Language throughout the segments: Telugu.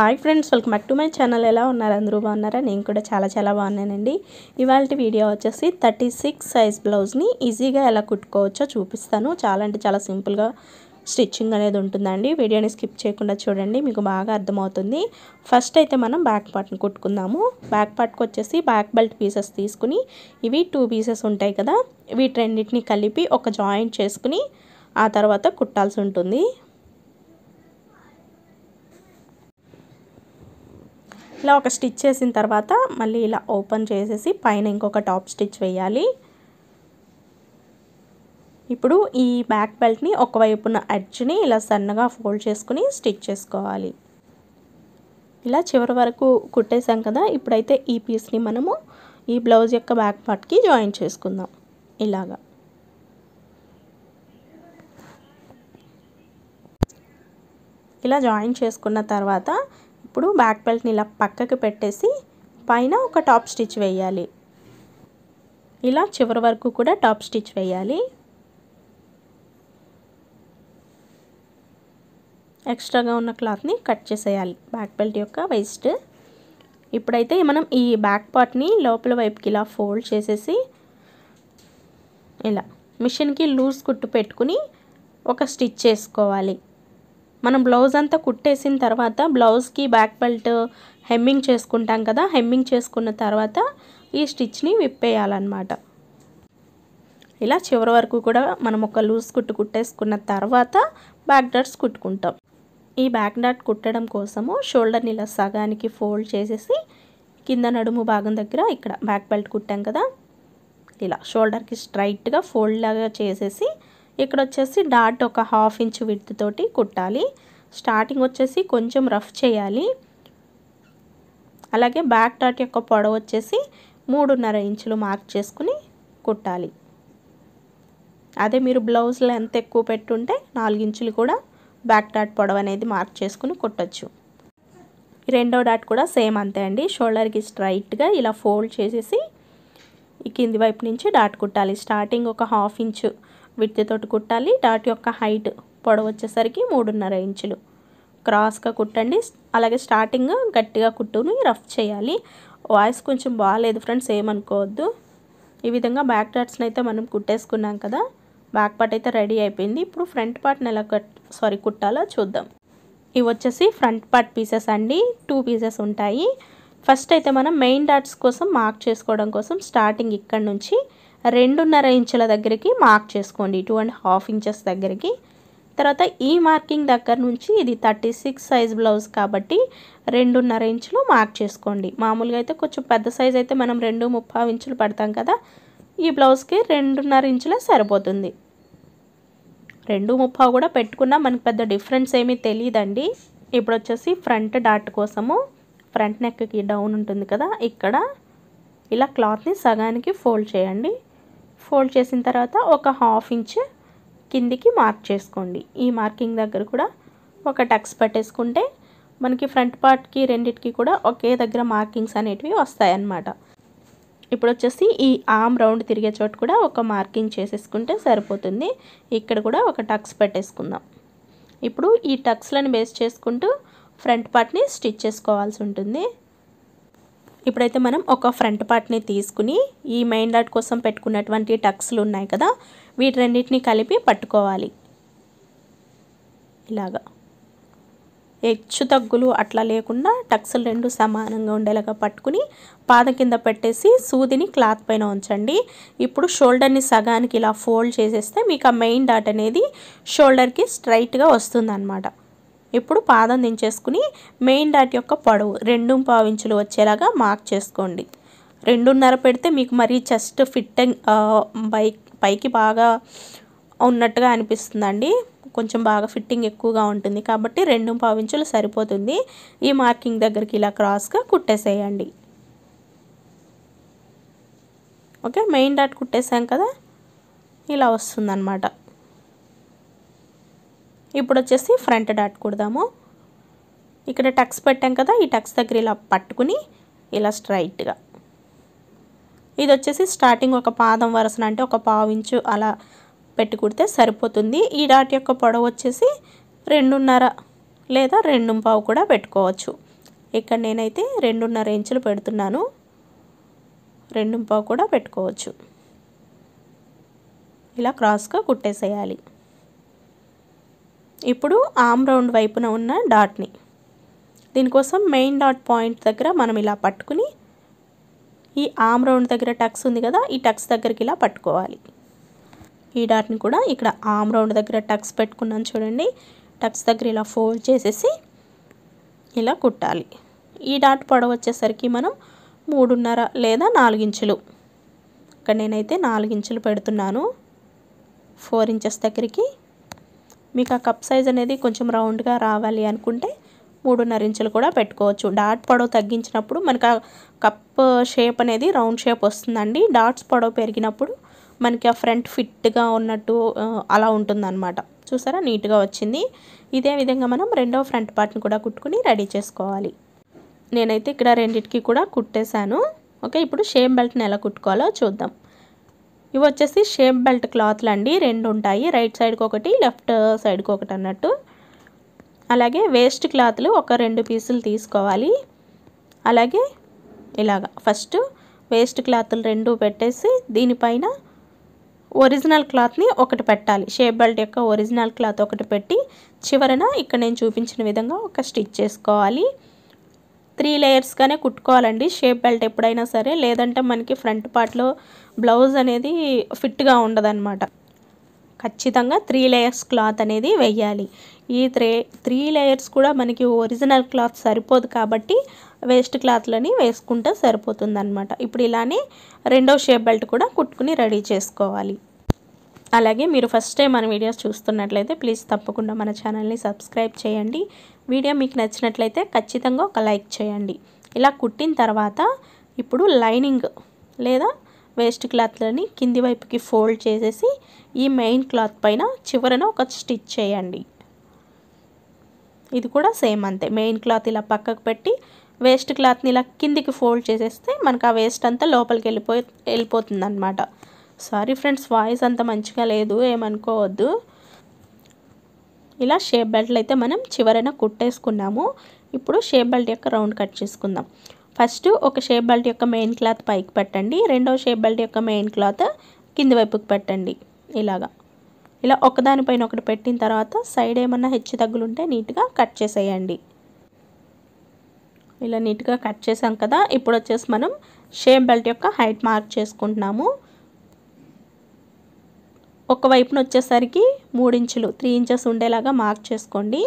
hi friends welcome back to my channel ఎలా ఉన్నారు అందరూ బాగున్నారా నేను కూడా చాలా చాలా బాగున్నానండి ఇవాళ వీడియో వచ్చేసి థర్టీ సిక్స్ సైజ్ బ్లౌజ్ని ఈజీగా ఎలా కుట్టుకోవచ్చో చూపిస్తాను చాలా అంటే చాలా సింపుల్గా స్టిచ్చింగ్ అనేది ఉంటుందండి వీడియోని స్కిప్ చేయకుండా చూడండి మీకు బాగా అర్థమవుతుంది ఫస్ట్ అయితే మనం బ్యాక్ పార్ట్ని కుట్టుకుందాము బ్యాక్ పార్ట్కి వచ్చేసి బ్యాక్ బెల్ట్ పీసెస్ తీసుకుని ఇవి టూ పీసెస్ ఉంటాయి కదా వీటి రెండింటిని కలిపి ఒక జాయింట్ చేసుకుని ఆ తర్వాత కుట్టాల్సి ఉంటుంది ఇలా ఒక స్టిచ్ చేసిన తర్వాత మళ్ళీ ఇలా ఓపెన్ చేసేసి పైన ఇంకొక టాప్ స్టిచ్ వేయాలి ఇప్పుడు ఈ బ్యాక్ బెల్ట్ని ఒకవైపున అడ్జ్ని ఇలా సన్నగా ఫోల్డ్ చేసుకుని స్టిచ్ చేసుకోవాలి ఇలా చివరి వరకు కుట్టేసాం కదా ఇప్పుడైతే ఈ పీస్ని మనము ఈ బ్లౌజ్ యొక్క బ్యాక్ పార్ట్కి జాయిన్ చేసుకుందాం ఇలాగా ఇలా జాయిన్ చేసుకున్న తర్వాత ఇప్పుడు బ్యాక్ బెల్ట్ని ఇలా పక్కకి పెట్టేసి పైన ఒక టాప్ స్టిచ్ వేయాలి ఇలా చివరి వరకు కూడా టాప్ స్టిచ్ వేయాలి ఎక్స్ట్రాగా ఉన్న క్లాత్ని కట్ చేసేయాలి బ్యాక్ బెల్ట్ యొక్క వేస్ట్ ఇప్పుడైతే మనం ఈ బ్యాక్ పార్ట్ని లోపల వైపుకి ఇలా ఫోల్డ్ చేసేసి ఇలా మిషన్కి లూజ్ కుట్టు పెట్టుకుని ఒక స్టిచ్ చేసుకోవాలి మనం బ్లౌజ్ అంతా కుట్టేసిన తర్వాత బ్లౌజ్కి బ్యాక్ బెల్ట్ హెమ్మింగ్ చేసుకుంటాం కదా హెమ్మింగ్ చేసుకున్న తర్వాత ఈ స్టిచ్ని విప్పేయాలన్నమాట ఇలా చివరి వరకు కూడా మనం ఒక లూజ్ కుట్టు కుట్టేసుకున్న తర్వాత బ్యాక్ డాట్స్ కుట్టుకుంటాం ఈ బ్యాక్ డాట్ కుట్టడం కోసము షోల్డర్ని ఇలా సగానికి ఫోల్డ్ చేసేసి కింద నడుము భాగం దగ్గర ఇక్కడ బ్యాక్ బెల్ట్ కుట్టాం కదా ఇలా షోల్డర్కి స్ట్రైట్గా ఫోల్డ్ లాగా చేసేసి ఇక్కడ వచ్చేసి డాట్ ఒక హాఫ్ ఇంచ్ విత్ తోటి కుట్టాలి స్టార్టింగ్ వచ్చేసి కొంచెం రఫ్ చేయాలి అలాగే బ్యాక్ డాట్ యొక్క పొడవు వచ్చేసి మూడున్నర ఇంచులు మార్క్ చేసుకుని కుట్టాలి అదే మీరు బ్లౌజ్ లెంత్ ఎక్కువ పెట్టుంటే నాలుగు ఇంచులు కూడా బ్యాక్ డాట్ పొడవు అనేది మార్క్ చేసుకుని కుట్టచ్చు రెండో డాట్ కూడా సేమ్ అంతే అండి షోల్డర్కి స్ట్రైట్గా ఇలా ఫోల్డ్ చేసేసి ఈ కింది వైపు నుంచి డాట్ కుట్టాలి స్టార్టింగ్ ఒక హాఫ్ ఇంచు విడ్తి తోటి కుట్టాలి డాట్ యొక్క హైట్ పొడవు వచ్చేసరికి మూడున్నర ఇంచులు క్రాస్గా కుట్టండి అలాగే స్టార్టింగ్ గట్టిగా కుట్టుని రఫ్ చేయాలి వాయిస్ కొంచెం బాగాలేదు ఫ్రెండ్స్ ఏమనుకోవద్దు ఈ విధంగా బ్యాక్ డాట్స్ని అయితే మనం కుట్టేసుకున్నాం కదా బ్యాక్ పార్ట్ అయితే రెడీ అయిపోయింది ఇప్పుడు ఫ్రంట్ పార్ట్ని ఎలా కట్ సారీ కుట్టాలో చూద్దాం ఇవి వచ్చేసి ఫ్రంట్ పార్ట్ పీసెస్ అండి టూ పీసెస్ ఉంటాయి ఫస్ట్ అయితే మనం మెయిన్ డాట్స్ కోసం మార్క్ చేసుకోవడం కోసం స్టార్టింగ్ ఇక్కడ నుంచి రెండున్నర ఇంచుల దగ్గరికి మార్క్ చేసుకోండి టూ అండ్ హాఫ్ ఇంచెస్ దగ్గరికి తర్వాత ఈ మార్కింగ్ దగ్గర నుంచి ఇది థర్టీ సిక్స్ సైజ్ బ్లౌజ్ కాబట్టి రెండున్నర ఇంచులు మార్క్ చేసుకోండి మామూలుగా అయితే కొంచెం పెద్ద సైజ్ అయితే మనం రెండు ముప్పై ఇంచులు పడతాం కదా ఈ బ్లౌజ్కి రెండున్నర ఇంచులే సరిపోతుంది రెండు ముప్పై కూడా పెట్టుకున్నా మనకి పెద్ద డిఫరెన్స్ ఏమీ తెలియదండి ఇప్పుడు వచ్చేసి ఫ్రంట్ డాట్ కోసము ఫ్రంట్ నెక్కి డౌన్ ఉంటుంది కదా ఇక్కడ ఇలా క్లాత్ని సగానికి ఫోల్డ్ చేయండి ఫోల్డ్ చేసిన తర్వాత ఒక హాఫ్ ఇంచ్ కిందికి మార్క్ చేసుకోండి ఈ మార్కింగ్ దగ్గర కూడా ఒక టక్స్ పట్టేసుకుంటే మనకి ఫ్రంట్ పార్ట్కి రెండిటికి కూడా ఒకే దగ్గర మార్కింగ్స్ అనేటివి వస్తాయన్నమాట ఇప్పుడు వచ్చేసి ఈ ఆమ్ రౌండ్ తిరిగే చోటు కూడా ఒక మార్కింగ్ చేసేసుకుంటే సరిపోతుంది ఇక్కడ కూడా ఒక టక్స్ పెట్టేసుకుందాం ఇప్పుడు ఈ టక్స్లను బేస్ చేసుకుంటూ ఫ్రంట్ పార్ట్ని స్టిచ్ చేసుకోవాల్సి ఉంటుంది ఇప్పుడైతే మనం ఒక ఫ్రంట్ పార్ట్ని తీసుకుని ఈ మెయిన్ డాట్ కోసం పెట్టుకున్నటువంటి టక్స్లు ఉన్నాయి కదా వీటి రెండింటినీ కలిపి పట్టుకోవాలి ఇలాగా హెచ్చు తగ్గులు అట్లా లేకుండా టక్స్లు రెండు సమానంగా ఉండేలాగా పట్టుకుని పాద కింద పెట్టేసి సూదిని క్లాత్ పైన ఉంచండి ఇప్పుడు షోల్డర్ని సగానికి ఇలా ఫోల్డ్ చేసేస్తే మీకు ఆ మెయిన్ డాట్ అనేది షోల్డర్కి స్ట్రైట్గా వస్తుంది ఇప్పుడు పాదం దించేసుకుని మెయిన్ డాట్ యొక్క పొడవు రెండు పావించులు వచ్చేలాగా మార్క్ చేసుకోండి రెండున్నర పెడితే మీకు మరీ చెస్ట్ ఫిట్ బైక్ పైకి బాగా ఉన్నట్టుగా అనిపిస్తుందండి కొంచెం బాగా ఫిట్టింగ్ ఎక్కువగా ఉంటుంది కాబట్టి రెండు పావించులు సరిపోతుంది ఈ మార్కింగ్ దగ్గరికి ఇలా క్రాస్గా కుట్టేసేయండి ఓకే మెయిన్ డాట్ కుట్టేసాం కదా ఇలా వస్తుందన్నమాట ఇప్పుడు వచ్చేసి ఫ్రంట్ డాట్ కుడదాము ఇక్కడ టక్స్ పెట్టాం కదా ఈ టక్స్ దగ్గర ఇలా పట్టుకుని ఇలా స్ట్రైట్గా ఇది వచ్చేసి స్టార్టింగ్ ఒక పాదం వరసన అంటే ఒక పావించు అలా పెట్టి కుడితే సరిపోతుంది ఈ డాట్ యొక్క పొడవు వచ్చేసి రెండున్నర లేదా రెండు పావు కూడా పెట్టుకోవచ్చు ఇక్కడ నేనైతే రెండున్నర ఇంచులు పెడుతున్నాను రెండు పావు కూడా పెట్టుకోవచ్చు ఇలా క్రాస్గా కుట్టేసేయాలి ఇప్పుడు ఆమ్ రౌండ్ వైపున ఉన్న డాట్ని దీనికోసం మెయిన్ డాట్ పాయింట్ దగ్గర మనం ఇలా పట్టుకుని ఈ ఆమ్ రౌండ్ దగ్గర టక్స్ ఉంది కదా ఈ టక్స్ దగ్గరికి ఇలా పట్టుకోవాలి ఈ డాట్ని కూడా ఇక్కడ ఆమ్ రౌండ్ దగ్గర టక్స్ పెట్టుకున్నాను చూడండి టక్స్ దగ్గర ఇలా ఫోల్డ్ చేసేసి ఇలా కుట్టాలి ఈ డాట్ పొడవచ్చేసరికి వచ్చేసరికి మనం మూడున్నర లేదా నాలుగించులు ఇక్కడ నేనైతే నాలుగించులు పెడుతున్నాను ఫోర్ ఇంచెస్ దగ్గరికి మీకు ఆ కప్ సైజ్ అనేది కొంచెం రౌండ్గా రావాలి అనుకుంటే మూడున్నర ఇంచులు కూడా పెట్టుకోవచ్చు డాట్ పొడవు తగ్గించినప్పుడు మనకు ఆ కప్ షేప్ అనేది రౌండ్ షేప్ వస్తుందండి డాట్స్ పొడవు పెరిగినప్పుడు మనకి ఆ ఫ్రంట్ ఫిట్గా ఉన్నట్టు అలా ఉంటుందన్నమాట చూసారా నీట్గా వచ్చింది ఇదే విధంగా మనం రెండవ ఫ్రంట్ పార్ట్ని కూడా కుట్టుకుని రెడీ చేసుకోవాలి నేనైతే ఇక్కడ రెండింటికి కూడా కుట్టేశాను ఓకే ఇప్పుడు షేమ్ బెల్ట్ని ఎలా కుట్టుకోవాలో చూద్దాం ఇవి వచ్చేసి షేప్ బెల్ట్ క్లాత్లు అండి రెండు ఉంటాయి రైట్ సైడ్కి ఒకటి లెఫ్ట్ సైడ్కి ఒకటి అన్నట్టు అలాగే వేస్ట్ క్లాత్లు ఒక రెండు పీసులు తీసుకోవాలి అలాగే ఇలాగ ఫస్ట్ వేస్ట్ క్లాత్లు రెండు పెట్టేసి దీనిపైన ఒరిజినల్ క్లాత్ని ఒకటి పెట్టాలి షేప్ బెల్ట్ యొక్క ఒరిజినల్ క్లాత్ ఒకటి పెట్టి చివరన ఇక్కడ నేను చూపించిన విధంగా ఒక స్టిచ్ చేసుకోవాలి త్రీ లేయర్స్గానే కుట్టుకోవాలండి షేప్ బెల్ట్ ఎప్పుడైనా సరే లేదంటే మనకి ఫ్రంట్ పార్ట్లో బ్లౌజ్ అనేది ఫిట్గా ఉండదన్నమాట ఖచ్చితంగా త్రీ లేయర్స్ క్లాత్ అనేది వెయ్యాలి ఈ త్రే త్రీ లేయర్స్ కూడా మనకి ఒరిజినల్ క్లాత్ సరిపోదు కాబట్టి వేస్ట్ క్లాత్లని వేసుకుంటే సరిపోతుందన్నమాట ఇప్పుడు ఇలానే రెండో షేప్ బెల్ట్ కూడా కుట్టుకుని రెడీ చేసుకోవాలి అలాగే మీరు ఫస్ట్ టైం మన వీడియోస్ చూస్తున్నట్లయితే ప్లీజ్ తప్పకుండా మన ఛానల్ని సబ్స్క్రైబ్ చేయండి వీడియో మీకు నచ్చినట్లయితే ఖచ్చితంగా ఒక లైక్ చేయండి ఇలా కుట్టిన తర్వాత ఇప్పుడు లైనింగ్ లేదా వేస్ట్ క్లాత్లని కింది వైపుకి ఫోల్డ్ చేసేసి ఈ మెయిన్ క్లాత్ పైన చివరన ఒక స్టిచ్ చేయండి ఇది కూడా సేమ్ అంతే మెయిన్ క్లాత్ ఇలా పక్కకు పెట్టి వేస్ట్ క్లాత్ని ఇలా కిందికి ఫోల్డ్ చేసేస్తే మనకు ఆ వేస్ట్ అంతా లోపలికి వెళ్ళిపోయి వెళ్ళిపోతుంది అనమాట సారీ ఫ్రెండ్స్ వాయిస్ అంత మంచిగా లేదు ఏమనుకోవద్దు ఇలా షేప్ బెల్ట్లు అయితే మనం చివరైన కుట్టేసుకున్నాము ఇప్పుడు షేప్ బెల్ట్ యొక్క రౌండ్ కట్ చేసుకుందాం ఫస్ట్ ఒక షేప్ బెల్ట్ యొక్క మెయిన్ క్లాత్ పైకి పెట్టండి రెండవ షేప్ బెల్ట్ యొక్క మెయిన్ క్లాత్ కింది వైపుకి పెట్టండి ఇలాగా ఇలా ఒకదానిపైన ఒకటి పెట్టిన తర్వాత సైడ్ ఏమన్నా హెచ్చు తగ్గులుంటే నీట్గా కట్ చేసేయండి ఇలా నీట్గా కట్ చేసాం కదా ఇప్పుడు వచ్చేసి మనం షేప్ బెల్ట్ యొక్క హైట్ మార్క్ చేసుకుంటున్నాము ఒక వైపున వచ్చేసరికి మూడు ఇంచులు త్రీ ఇంచెస్ ఉండేలాగా మార్క్ చేసుకోండి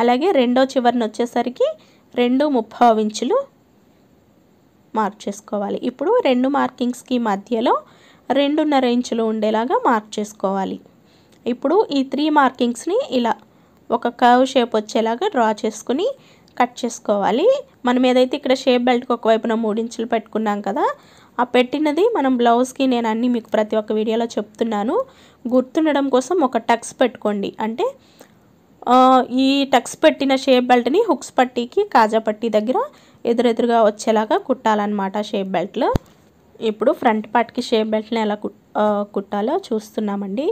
అలాగే రెండో చివరిని వచ్చేసరికి రెండు ముప్పై ఇంచులు మార్క్ చేసుకోవాలి ఇప్పుడు రెండు మార్కింగ్స్కి మధ్యలో రెండున్నర ఇంచులు ఉండేలాగా మార్క్ చేసుకోవాలి ఇప్పుడు ఈ త్రీ మార్కింగ్స్ని ఇలా ఒక కర్వ్ షేప్ వచ్చేలాగా డ్రా చేసుకుని కట్ చేసుకోవాలి మనం ఏదైతే ఇక్కడ షేప్ బెల్ట్కి ఒకవైపున ఇంచులు పెట్టుకున్నాం కదా ఆ పెట్టినది మనం బ్లౌజ్కి నేను అన్నీ మీకు ప్రతి ఒక్క వీడియోలో చెప్తున్నాను గుర్తుండడం కోసం ఒక టక్స్ పెట్టుకోండి అంటే ఈ టక్స్ పెట్టిన షేప్ బెల్ట్ని హుక్స్ పట్టీకి కాజా పట్టీ దగ్గర ఎదురెదురుగా వచ్చేలాగా కుట్టాలన్నమాట షేప్ బెల్ట్లో ఇప్పుడు ఫ్రంట్ పార్ట్కి షేప్ బెల్ట్ని ఎలా కుట్టాలో చూస్తున్నామండి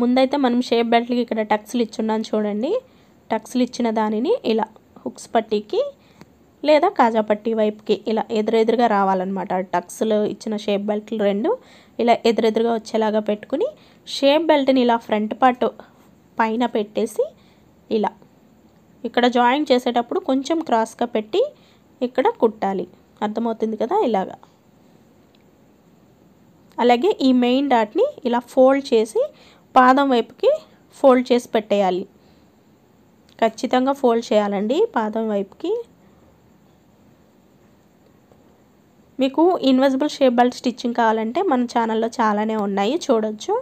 ముందైతే మనం షేప్ బెల్ట్కి ఇక్కడ టక్స్లు ఇచ్చున్నాం చూడండి టక్స్లు ఇచ్చిన దానిని ఇలా హుక్స్ పట్టీకి లేదా కాజాపట్టి వైపుకి ఇలా ఎదురెదురుగా రావాలన్నమాట టక్స్లు ఇచ్చిన షేప్ బెల్ట్లు రెండు ఇలా ఎదురెదురుగా వచ్చేలాగా పెట్టుకుని షేప్ బెల్ట్ని ఇలా ఫ్రంట్ పార్ట్ పైన పెట్టేసి ఇలా ఇక్కడ జాయిన్ చేసేటప్పుడు కొంచెం క్రాస్గా పెట్టి ఇక్కడ కుట్టాలి అర్థమవుతుంది కదా ఇలాగా అలాగే ఈ మెయిన్ డాట్ని ఇలా ఫోల్డ్ చేసి పాదం వైపుకి ఫోల్డ్ చేసి పెట్టేయాలి ఖచ్చితంగా ఫోల్డ్ చేయాలండి పాదం వైపుకి మీకు ఇన్విజిబుల్ షేప్ బెల్ట్ స్టిచ్చింగ్ కావాలంటే మన ఛానల్లో చాలానే ఉన్నాయి చూడొచ్చు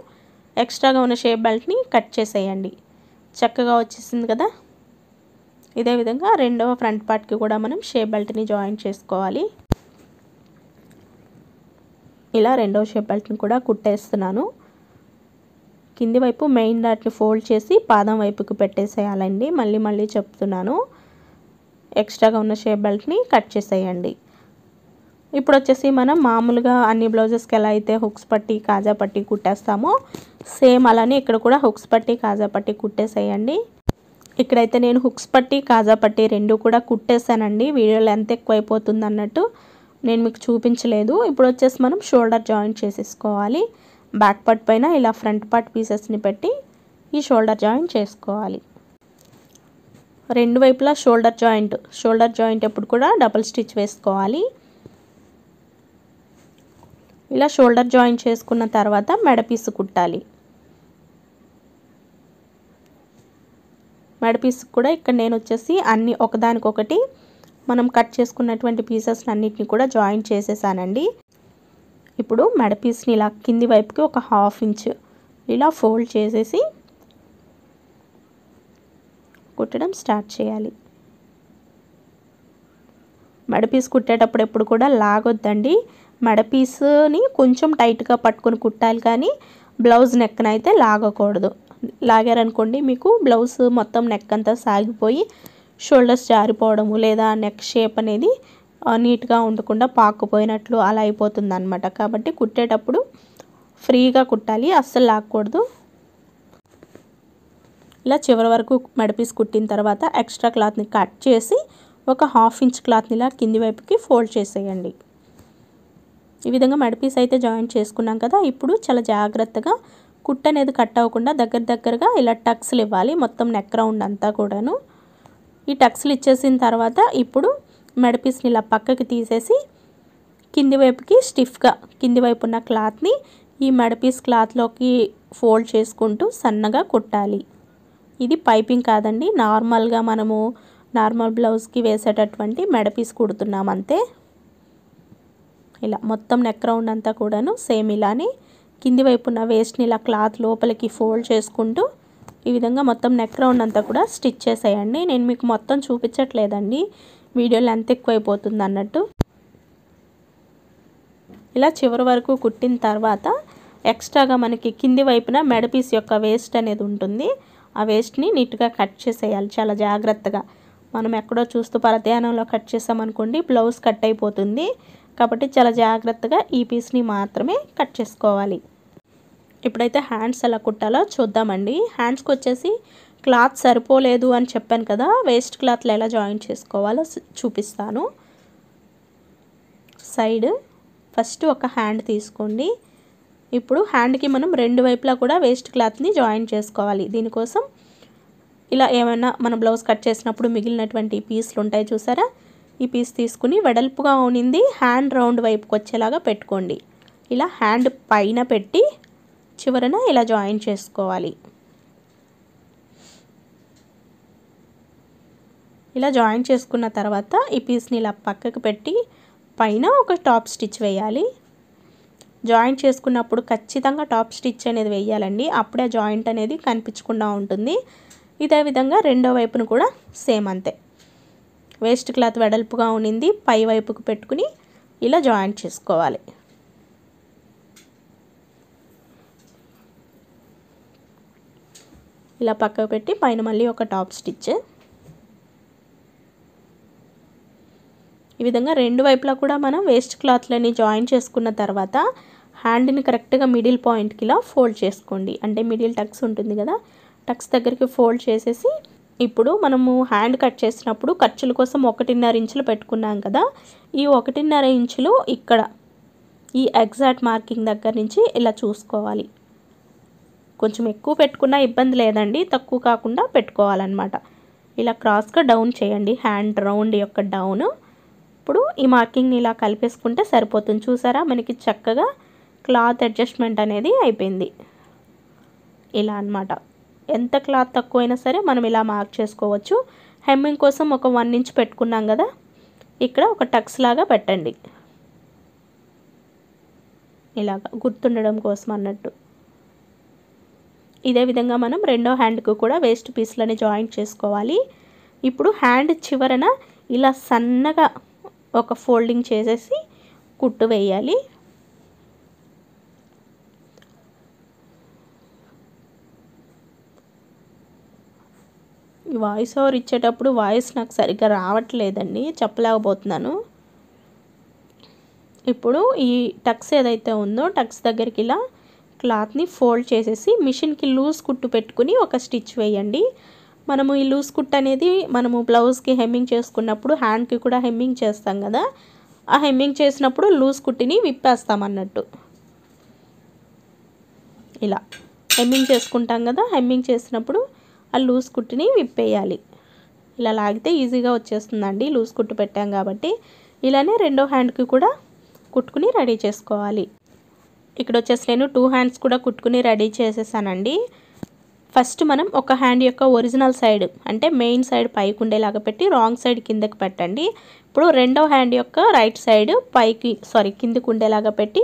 ఎక్స్ట్రాగా ఉన్న షేప్ బెల్ట్ని కట్ చేసేయండి చక్కగా వచ్చేసింది కదా ఇదే విధంగా రెండవ ఫ్రంట్ పార్ట్కి కూడా మనం షేప్ బెల్ట్ని జాయిన్ చేసుకోవాలి ఇలా రెండవ షేప్ బెల్ట్ని కూడా కుట్టేస్తున్నాను కింది వైపు మెయిన్ డాట్ని ఫోల్డ్ చేసి పాదం వైపుకి పెట్టేసేయాలండి మళ్ళీ మళ్ళీ చెప్తున్నాను ఎక్స్ట్రాగా ఉన్న షేప్ బెల్ట్ని కట్ చేసేయండి ఇప్పుడు వచ్చేసి మనం మామూలుగా అన్ని బ్లౌజెస్కి ఎలా అయితే హుక్స్ పట్టి కాజా పట్టి కుట్టేస్తామో సేమ్ అలానే ఇక్కడ కూడా హుక్స్ పట్టి కాజా పట్టి కుట్టేసేయండి ఇక్కడైతే నేను హుక్స్ పట్టి కాజా పట్టి రెండు కూడా కుట్టేసానండి వీడియోలు ఎంత ఎక్కువైపోతుంది అన్నట్టు నేను మీకు చూపించలేదు ఇప్పుడు వచ్చేసి మనం షోల్డర్ జాయింట్ చేసేసుకోవాలి బ్యాక్ పార్ట్ పైన ఇలా ఫ్రంట్ పార్ట్ పీసెస్ని పెట్టి ఈ షోల్డర్ జాయింట్ చేసుకోవాలి రెండు వైపులా షోల్డర్ జాయింట్ షోల్డర్ జాయింట్ ఎప్పుడు కూడా డబుల్ స్టిచ్ వేసుకోవాలి ఇలా షోల్డర్ జాయిన్ చేసుకున్న తర్వాత మెడపీసు కుట్టాలి మెడపీస్ కూడా ఇక్కడ నేను వచ్చేసి అన్ని ఒకదానికొకటి మనం కట్ చేసుకున్నటువంటి పీసెస్ అన్నిటిని కూడా జాయిన్ చేసేసానండి ఇప్పుడు మెడపీస్ని ఇలా కింది వైపుకి ఒక హాఫ్ ఇంచ్ ఇలా ఫోల్డ్ చేసేసి కుట్టడం స్టార్ట్ చేయాలి మెడపీస్ కుట్టేటప్పుడు ఎప్పుడు కూడా లాగొద్దండి మెడపీస్ని కొంచెం టైట్గా పట్టుకొని కుట్టాలి కానీ బ్లౌజ్ అయితే లాగకూడదు లాగారనుకోండి మీకు బ్లౌజ్ మొత్తం నెక్ అంతా సాగిపోయి షోల్డర్స్ జారిపోవడము లేదా నెక్ షేప్ అనేది నీట్గా ఉండకుండా పాకుపోయినట్లు అలా అయిపోతుంది అనమాట కాబట్టి కుట్టేటప్పుడు ఫ్రీగా కుట్టాలి అస్సలు లాగకూడదు ఇలా చివరి వరకు మెడపీస్ కుట్టిన తర్వాత ఎక్స్ట్రా క్లాత్ని కట్ చేసి ఒక హాఫ్ ఇంచ్ క్లాత్ని ఇలా కింది వైపుకి ఫోల్డ్ చేసేయండి ఈ విధంగా మడిపీస్ అయితే జాయింట్ చేసుకున్నాం కదా ఇప్పుడు చాలా జాగ్రత్తగా కుట్ అనేది కట్ అవ్వకుండా దగ్గర దగ్గరగా ఇలా టక్స్లు ఇవ్వాలి మొత్తం నెక్ రౌండ్ అంతా కూడాను ఈ టక్స్లు ఇచ్చేసిన తర్వాత ఇప్పుడు మెడపీస్ని ఇలా పక్కకి తీసేసి కింది వైపుకి స్టిఫ్గా కింది వైపు ఉన్న క్లాత్ని ఈ మెడపీస్ క్లాత్లోకి ఫోల్డ్ చేసుకుంటూ సన్నగా కుట్టాలి ఇది పైపింగ్ కాదండి నార్మల్గా మనము నార్మల్ బ్లౌజ్కి వేసేటటువంటి మెడపీస్ కుడుతున్నాం అంతే ఇలా మొత్తం నెక్ రౌండ్ అంతా కూడాను సేమ్ ఇలానే కింది వైపున్న వేస్ట్ని ఇలా క్లాత్ లోపలికి ఫోల్డ్ చేసుకుంటూ ఈ విధంగా మొత్తం నెక్ రౌండ్ అంతా కూడా స్టిచ్ చేసేయండి నేను మీకు మొత్తం చూపించట్లేదండి వీడియో లెంత్ ఎక్కువైపోతుంది అన్నట్టు ఇలా చివరి వరకు కుట్టిన తర్వాత ఎక్స్ట్రాగా మనకి కింది వైపున మెడపీస్ యొక్క వేస్ట్ అనేది ఉంటుంది ఆ వేస్ట్ని నీట్గా కట్ చేసేయాలి చాలా జాగ్రత్తగా మనం ఎక్కడో చూస్తూ పరధ్యానంలో కట్ చేసామనుకోండి బ్లౌజ్ కట్ అయిపోతుంది కాబట్టి చాలా జాగ్రత్తగా ఈ పీస్ని మాత్రమే కట్ చేసుకోవాలి ఇప్పుడైతే హ్యాండ్స్ ఎలా కుట్టాలో చూద్దామండి హ్యాండ్స్కి వచ్చేసి క్లాత్ సరిపోలేదు అని చెప్పాను కదా వేస్ట్ క్లాత్లో ఎలా జాయిన్ చేసుకోవాలో చూపిస్తాను సైడ్ ఫస్ట్ ఒక హ్యాండ్ తీసుకోండి ఇప్పుడు హ్యాండ్కి మనం రెండు వైపులా కూడా వేస్ట్ క్లాత్ని జాయిన్ చేసుకోవాలి దీనికోసం ఇలా ఏమైనా మనం బ్లౌజ్ కట్ చేసినప్పుడు మిగిలినటువంటి పీసులు ఉంటాయి చూసారా ఈ పీస్ తీసుకుని వెడల్పుగా ఉనింది హ్యాండ్ రౌండ్ వైపుకి వచ్చేలాగా పెట్టుకోండి ఇలా హ్యాండ్ పైన పెట్టి చివరన ఇలా జాయిన్ చేసుకోవాలి ఇలా జాయిన్ చేసుకున్న తర్వాత ఈ పీస్ని ఇలా పక్కకు పెట్టి పైన ఒక టాప్ స్టిచ్ వేయాలి జాయిన్ చేసుకున్నప్పుడు ఖచ్చితంగా టాప్ స్టిచ్ అనేది వేయాలండి అప్పుడే జాయింట్ అనేది కనిపించకుండా ఉంటుంది ఇదే విధంగా రెండో వైపును కూడా సేమ్ అంతే వేస్ట్ క్లాత్ వెడల్పుగా ఉన్నింది పై వైపుకు పెట్టుకుని ఇలా జాయింట్ చేసుకోవాలి ఇలా పక్కకు పెట్టి పైన మళ్ళీ ఒక టాప్ స్టిచ్ ఈ విధంగా రెండు వైపులా కూడా మనం వేస్ట్ క్లాత్లని జాయిన్ చేసుకున్న తర్వాత హ్యాండ్ని కరెక్ట్గా మిడిల్ పాయింట్కి ఇలా ఫోల్డ్ చేసుకోండి అంటే మిడిల్ టక్స్ ఉంటుంది కదా టక్స్ దగ్గరికి ఫోల్డ్ చేసేసి ఇప్పుడు మనము హ్యాండ్ కట్ చేసినప్పుడు ఖర్చుల కోసం ఒకటిన్నర ఇంచులు పెట్టుకున్నాం కదా ఈ ఒకటిన్నర ఇంచులు ఇక్కడ ఈ ఎగ్జాక్ట్ మార్కింగ్ దగ్గర నుంచి ఇలా చూసుకోవాలి కొంచెం ఎక్కువ పెట్టుకున్నా ఇబ్బంది లేదండి తక్కువ కాకుండా పెట్టుకోవాలన్నమాట ఇలా క్రాస్గా డౌన్ చేయండి హ్యాండ్ రౌండ్ యొక్క డౌన్ ఇప్పుడు ఈ మార్కింగ్ని ఇలా కలిపేసుకుంటే సరిపోతుంది చూసారా మనకి చక్కగా క్లాత్ అడ్జస్ట్మెంట్ అనేది అయిపోయింది ఇలా అనమాట ఎంత క్లాత్ తక్కువైనా సరే మనం ఇలా మార్క్ చేసుకోవచ్చు హెమ్మింగ్ కోసం ఒక వన్ ఇంచ్ పెట్టుకున్నాం కదా ఇక్కడ ఒక టక్స్ లాగా పెట్టండి ఇలాగ గుర్తుండడం కోసం అన్నట్టు ఇదే విధంగా మనం రెండో హ్యాండ్కు కూడా వేస్ట్ పీస్లని జాయింట్ చేసుకోవాలి ఇప్పుడు హ్యాండ్ చివరన ఇలా సన్నగా ఒక ఫోల్డింగ్ చేసేసి కుట్టు వేయాలి వాయిస్ ఓవర్ ఇచ్చేటప్పుడు వాయిస్ నాకు సరిగ్గా రావట్లేదండి చెప్పలేకపోతున్నాను ఇప్పుడు ఈ టక్స్ ఏదైతే ఉందో టక్స్ దగ్గరికి ఇలా క్లాత్ని ఫోల్డ్ చేసేసి మిషన్కి లూజ్ కుట్టు పెట్టుకుని ఒక స్టిచ్ వేయండి మనము ఈ లూజ్ కుట్ అనేది మనము బ్లౌజ్కి హెమ్మింగ్ చేసుకున్నప్పుడు హ్యాండ్కి కూడా హెమ్మింగ్ చేస్తాం కదా ఆ హెమ్మింగ్ చేసినప్పుడు లూజ్ కుట్టిని విప్పేస్తాం అన్నట్టు ఇలా హెమ్మింగ్ చేసుకుంటాం కదా హెమ్మింగ్ చేసినప్పుడు ఆ లూజ్ కుట్టుని విప్పేయాలి ఇలా లాగితే ఈజీగా వచ్చేస్తుందండి లూజ్ కుట్టు పెట్టాం కాబట్టి ఇలానే రెండో హ్యాండ్కి కూడా కుట్టుకుని రెడీ చేసుకోవాలి ఇక్కడ వచ్చేసి నేను టూ హ్యాండ్స్ కూడా కుట్టుకుని రెడీ చేసేసానండి ఫస్ట్ మనం ఒక హ్యాండ్ యొక్క ఒరిజినల్ సైడ్ అంటే మెయిన్ సైడ్ పైకి ఉండేలాగా పెట్టి రాంగ్ సైడ్ కిందకి పెట్టండి ఇప్పుడు రెండో హ్యాండ్ యొక్క రైట్ సైడ్ పైకి సారీ కిందకు ఉండేలాగా పెట్టి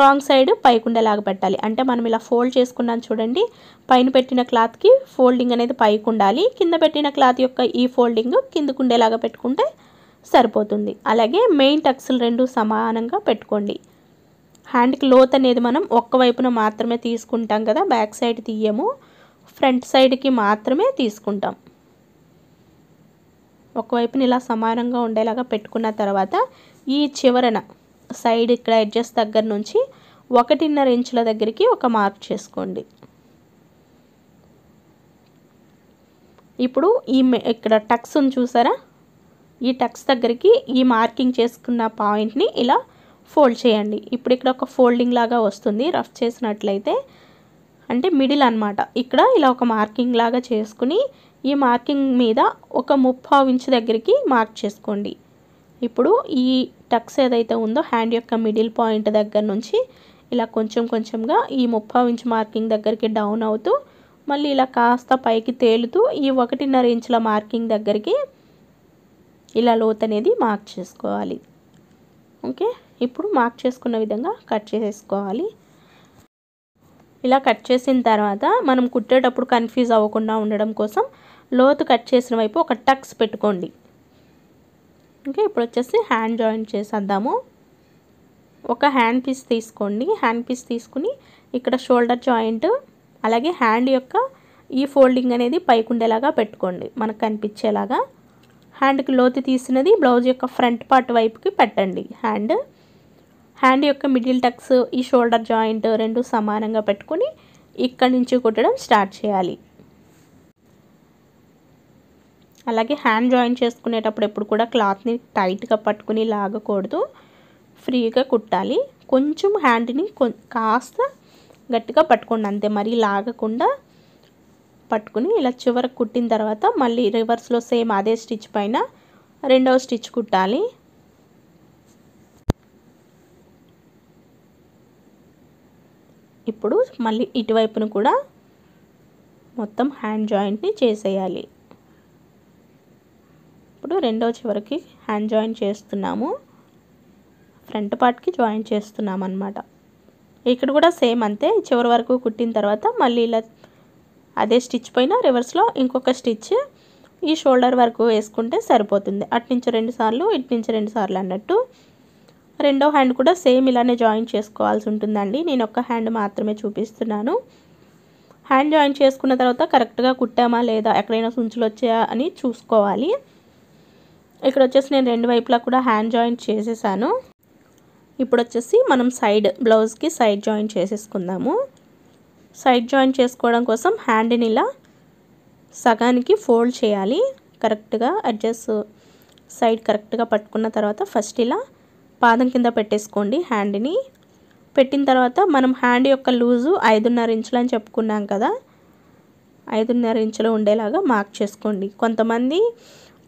రాంగ్ సైడ్ పైకుండేలాగా పెట్టాలి అంటే మనం ఇలా ఫోల్డ్ చేసుకున్నాం చూడండి పైన పెట్టిన క్లాత్కి ఫోల్డింగ్ అనేది పైకి ఉండాలి కింద పెట్టిన క్లాత్ యొక్క ఈ ఫోల్డింగ్ కిందకుండేలాగా పెట్టుకుంటే సరిపోతుంది అలాగే మెయిన్ టక్స్లు రెండు సమానంగా పెట్టుకోండి హ్యాండ్కి లోత్ అనేది మనం ఒక్కవైపున వైపున మాత్రమే తీసుకుంటాం కదా బ్యాక్ సైడ్ తీయము ఫ్రంట్ సైడ్కి మాత్రమే తీసుకుంటాం ఒకవైపున ఇలా సమానంగా ఉండేలాగా పెట్టుకున్న తర్వాత ఈ చివరన సైడ్ ఇక్కడ అడ్జస్ట్ దగ్గర నుంచి ఒకటిన్నర ఇంచుల దగ్గరికి ఒక మార్క్ చేసుకోండి ఇప్పుడు ఈ ఇక్కడ టక్స్ ఉంది చూసారా ఈ టక్స్ దగ్గరికి ఈ మార్కింగ్ చేసుకున్న పాయింట్ని ఇలా ఫోల్డ్ చేయండి ఇప్పుడు ఇక్కడ ఒక ఫోల్డింగ్ లాగా వస్తుంది రఫ్ చేసినట్లయితే అంటే మిడిల్ అనమాట ఇక్కడ ఇలా ఒక మార్కింగ్ లాగా చేసుకుని ఈ మార్కింగ్ మీద ఒక ముప్పావు ఇంచు దగ్గరికి మార్క్ చేసుకోండి ఇప్పుడు ఈ టక్స్ ఏదైతే ఉందో హ్యాండ్ యొక్క మిడిల్ పాయింట్ దగ్గర నుంచి ఇలా కొంచెం కొంచెంగా ఈ ముప్పై ఇంచ్ మార్కింగ్ దగ్గరికి డౌన్ అవుతూ మళ్ళీ ఇలా కాస్త పైకి తేలుతూ ఈ ఒకటిన్నర ఇంచుల మార్కింగ్ దగ్గరికి ఇలా లోత్ అనేది మార్క్ చేసుకోవాలి ఓకే ఇప్పుడు మార్క్ చేసుకున్న విధంగా కట్ చేసేసుకోవాలి ఇలా కట్ చేసిన తర్వాత మనం కుట్టేటప్పుడు కన్ఫ్యూజ్ అవ్వకుండా ఉండడం కోసం లోతు కట్ చేసిన వైపు ఒక టక్స్ పెట్టుకోండి ఓకే ఇప్పుడు వచ్చేసి హ్యాండ్ జాయింట్ చేసేద్దాము ఒక హ్యాండ్ పీస్ తీసుకోండి హ్యాండ్ పీస్ తీసుకుని ఇక్కడ షోల్డర్ జాయింట్ అలాగే హ్యాండ్ యొక్క ఈ ఫోల్డింగ్ అనేది పైకుండేలాగా పెట్టుకోండి మనకు కనిపించేలాగా హ్యాండ్కి లోతు తీసినది బ్లౌజ్ యొక్క ఫ్రంట్ పార్ట్ వైపుకి పెట్టండి హ్యాండ్ హ్యాండ్ యొక్క మిడిల్ టక్స్ ఈ షోల్డర్ జాయింట్ రెండు సమానంగా పెట్టుకుని ఇక్కడి నుంచి కుట్టడం స్టార్ట్ చేయాలి అలాగే హ్యాండ్ జాయిన్ చేసుకునేటప్పుడు ఎప్పుడు కూడా క్లాత్ని టైట్గా పట్టుకుని లాగకూడదు ఫ్రీగా కుట్టాలి కొంచెం హ్యాండ్ని కాస్త గట్టిగా పట్టుకోండి అంతే మరీ లాగకుండా పట్టుకుని ఇలా చివరకు కుట్టిన తర్వాత మళ్ళీ రివర్స్లో సేమ్ అదే స్టిచ్ పైన రెండవ స్టిచ్ కుట్టాలి ఇప్పుడు మళ్ళీ ఇటువైపును కూడా మొత్తం హ్యాండ్ జాయింట్ని చేసేయాలి పాటు రెండో చివరికి హ్యాండ్ జాయిన్ చేస్తున్నాము ఫ్రంట్ పార్ట్కి జాయిన్ చేస్తున్నాం అనమాట ఇక్కడ కూడా సేమ్ అంతే చివరి వరకు కుట్టిన తర్వాత మళ్ళీ ఇలా అదే స్టిచ్ పైన రివర్స్లో ఇంకొక స్టిచ్ ఈ షోల్డర్ వరకు వేసుకుంటే సరిపోతుంది నుంచి రెండు సార్లు నుంచి రెండు సార్లు అన్నట్టు రెండో హ్యాండ్ కూడా సేమ్ ఇలానే జాయిన్ చేసుకోవాల్సి ఉంటుందండి నేను ఒక్క హ్యాండ్ మాత్రమే చూపిస్తున్నాను హ్యాండ్ జాయిన్ చేసుకున్న తర్వాత కరెక్ట్గా కుట్టామా లేదా ఎక్కడైనా సుంచులు వచ్చాయా అని చూసుకోవాలి ఇక్కడ వచ్చేసి నేను రెండు వైపులా కూడా హ్యాండ్ జాయింట్ చేసేసాను ఇప్పుడు వచ్చేసి మనం సైడ్ బ్లౌజ్కి సైడ్ జాయింట్ చేసేసుకుందాము సైడ్ జాయింట్ చేసుకోవడం కోసం హ్యాండ్ని ఇలా సగానికి ఫోల్డ్ చేయాలి కరెక్ట్గా అడ్జస్ట్ సైడ్ కరెక్ట్గా పట్టుకున్న తర్వాత ఫస్ట్ ఇలా పాదం కింద పెట్టేసుకోండి హ్యాండ్ని పెట్టిన తర్వాత మనం హ్యాండ్ యొక్క లూజు ఐదున్నర ఇంచులు అని చెప్పుకున్నాం కదా ఐదున్నర ఇంచులు ఉండేలాగా మార్క్ చేసుకోండి కొంతమంది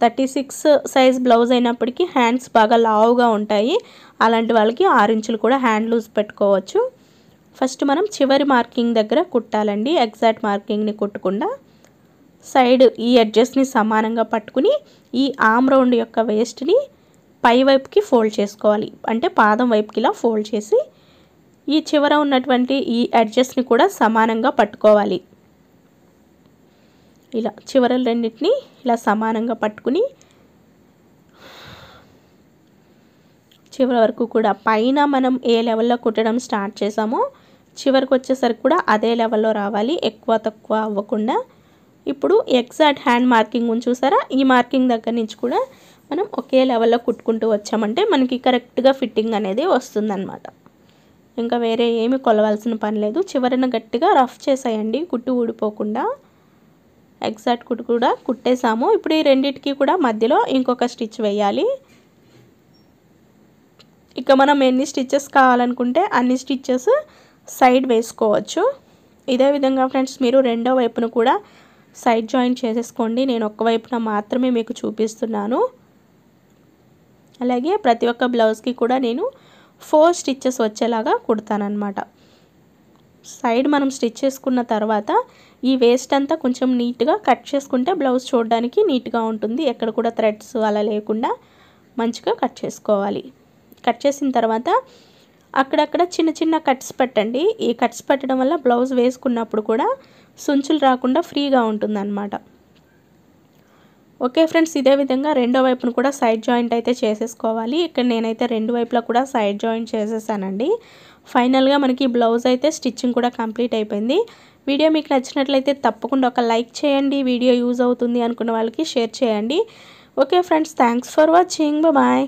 థర్టీ సిక్స్ సైజ్ బ్లౌజ్ అయినప్పటికీ హ్యాండ్స్ బాగా లావుగా ఉంటాయి అలాంటి వాళ్ళకి ఆరెంజ్లు కూడా హ్యాండ్ లూజ్ పెట్టుకోవచ్చు ఫస్ట్ మనం చివరి మార్కింగ్ దగ్గర కుట్టాలండి ఎగ్జాక్ట్ మార్కింగ్ని కుట్టకుండా సైడ్ ఈ ఎడ్జెస్ని సమానంగా పట్టుకుని ఈ ఆమ్ రౌండ్ యొక్క వేస్ట్ని పై వైపుకి ఫోల్డ్ చేసుకోవాలి అంటే పాదం వైపుకి ఇలా ఫోల్డ్ చేసి ఈ చివర ఉన్నటువంటి ఈ ఎడ్జెస్ని కూడా సమానంగా పట్టుకోవాలి ఇలా చివరలు రెండింటిని ఇలా సమానంగా పట్టుకుని చివరి వరకు కూడా పైన మనం ఏ లెవెల్లో కుట్టడం స్టార్ట్ చేసామో చివరికి వచ్చేసరికి కూడా అదే లెవెల్లో రావాలి ఎక్కువ తక్కువ అవ్వకుండా ఇప్పుడు ఎగ్జాక్ట్ హ్యాండ్ మార్కింగ్ ఉంది చూసారా ఈ మార్కింగ్ దగ్గర నుంచి కూడా మనం ఒకే లెవెల్లో కుట్టుకుంటూ వచ్చామంటే మనకి కరెక్ట్గా ఫిట్టింగ్ అనేది వస్తుందన్నమాట ఇంకా వేరే ఏమి కొలవాల్సిన పని లేదు చివరిన గట్టిగా రఫ్ చేసేయండి కుట్టు ఊడిపోకుండా ఎగ్జాక్ట్ కుట్టు కూడా కుట్టేసాము ఇప్పుడు ఈ రెండింటికి కూడా మధ్యలో ఇంకొక స్టిచ్ వేయాలి ఇక మనం ఎన్ని స్టిచ్చెస్ కావాలనుకుంటే అన్ని స్టిచ్చెస్ సైడ్ వేసుకోవచ్చు ఇదే విధంగా ఫ్రెండ్స్ మీరు రెండో వైపును కూడా సైడ్ జాయిన్ చేసేసుకోండి నేను ఒక్క వైపున మాత్రమే మీకు చూపిస్తున్నాను అలాగే ప్రతి ఒక్క బ్లౌజ్కి కూడా నేను ఫోర్ స్టిచ్చెస్ వచ్చేలాగా కుడతానమాట సైడ్ మనం స్టిచ్ చేసుకున్న తర్వాత ఈ వేస్ట్ అంతా కొంచెం నీట్గా కట్ చేసుకుంటే బ్లౌజ్ చూడడానికి నీట్గా ఉంటుంది ఎక్కడ కూడా థ్రెడ్స్ అలా లేకుండా మంచిగా కట్ చేసుకోవాలి కట్ చేసిన తర్వాత అక్కడక్కడ చిన్న చిన్న కట్స్ పెట్టండి ఈ కట్స్ పెట్టడం వల్ల బ్లౌజ్ వేసుకున్నప్పుడు కూడా సుంచులు రాకుండా ఫ్రీగా ఉంటుందన్నమాట ఓకే ఫ్రెండ్స్ ఇదే విధంగా రెండో వైపును కూడా సైడ్ జాయింట్ అయితే చేసేసుకోవాలి ఇక్కడ నేనైతే రెండు వైపులా కూడా సైడ్ జాయింట్ చేసేసానండి ఫైనల్గా మనకి బ్లౌజ్ అయితే స్టిచ్చింగ్ కూడా కంప్లీట్ అయిపోయింది వీడియో మీకు నచ్చినట్లయితే తప్పకుండా ఒక లైక్ చేయండి వీడియో యూజ్ అవుతుంది అనుకున్న వాళ్ళకి షేర్ చేయండి okay friends thanks for watching bye